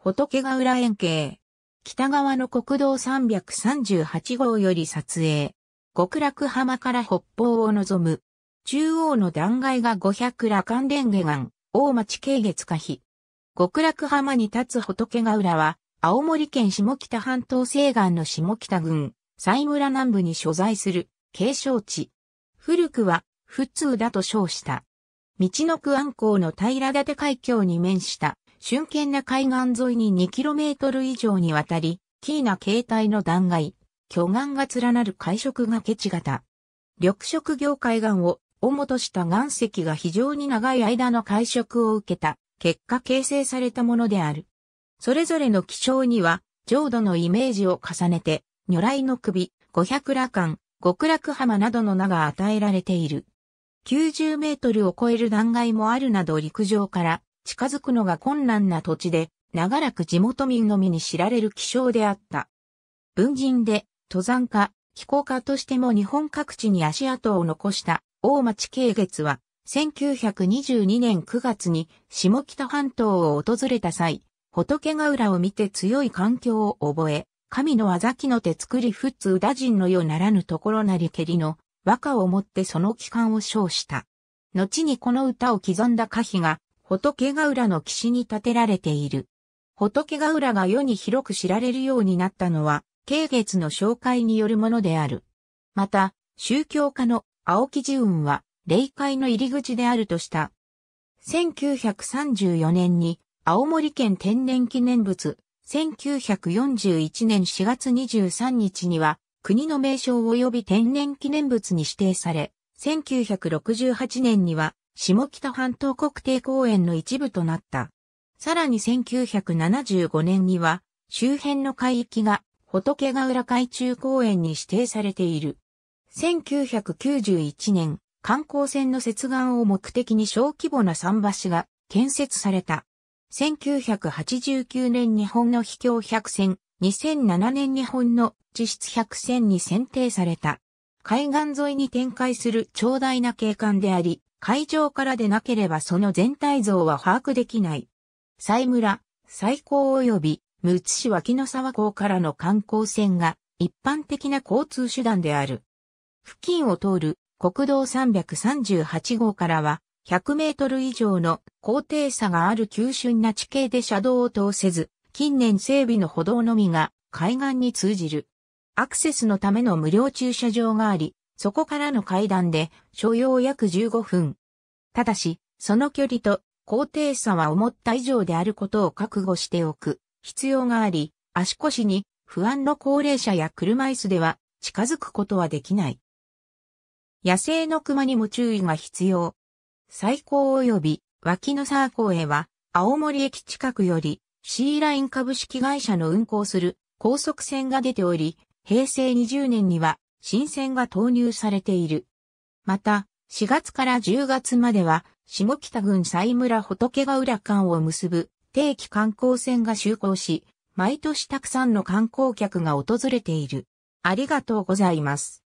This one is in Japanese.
仏ヶ浦円形。北側の国道338号より撮影。極楽浜から北方を望む。中央の断崖が五百羅漢連下岩、大町慶月火。碑。極楽浜に立つ仏ヶ浦は、青森県下北半島西岸の下北郡、西村南部に所在する、景勝地。古くは、普通だと称した。道の区安港の平立海峡に面した瞬間な海岸沿いに 2km 以上にわたり、キーな形態の断崖、巨岩が連なる海食がケチ型。緑色業海岸を主とした岩石が非常に長い間の海食を受けた結果形成されたものである。それぞれの気象には浄土のイメージを重ねて如来の首、五百羅漢、極楽浜などの名が与えられている。90メートルを超える断崖もあるなど陸上から近づくのが困難な土地で、長らく地元民のみに知られる気象であった。文人で、登山家、気候家としても日本各地に足跡を残した大町慶月は、1922年9月に下北半島を訪れた際、仏ヶ浦を見て強い環境を覚え、神のあざきの手作り仏宇打人のよならぬところなりけりの和歌をもってその帰還を称した。後にこの歌を刻んだ歌碑が仏ヶ浦の岸に建てられている。仏ヶ浦が世に広く知られるようになったのは、慶月の紹介によるものである。また、宗教家の青木寺雲は、霊界の入り口であるとした。1934年に、青森県天然記念物、1941年4月23日には、国の名称及び天然記念物に指定され、1968年には下北半島国定公園の一部となった。さらに1975年には、周辺の海域が仏ヶ浦海中公園に指定されている。1991年、観光船の接岸を目的に小規模な桟橋が建設された。1989年日本の秘境百選、2007年日本の地質百選に選定された。海岸沿いに展開する長大な景観であり、会場からでなければその全体像は把握できない。西村、最高及び、むつ市脇の沢港からの観光船が一般的な交通手段である。付近を通る国道338号からは100メートル以上の高低差がある急峻な地形で車道を通せず、近年整備の歩道のみが海岸に通じる。アクセスのための無料駐車場があり、そこからの階段で所要約15分。ただし、その距離と高低差は思った以上であることを覚悟しておく必要があり、足腰に不安の高齢者や車椅子では近づくことはできない。野生の熊にも注意が必要。最高及び脇の沢公へは青森駅近くより C ライン株式会社の運行する高速線が出ており、平成20年には新鮮が投入されている。また、4月から10月までは、下北郡西村仏ヶ浦間を結ぶ定期観光船が就航し、毎年たくさんの観光客が訪れている。ありがとうございます。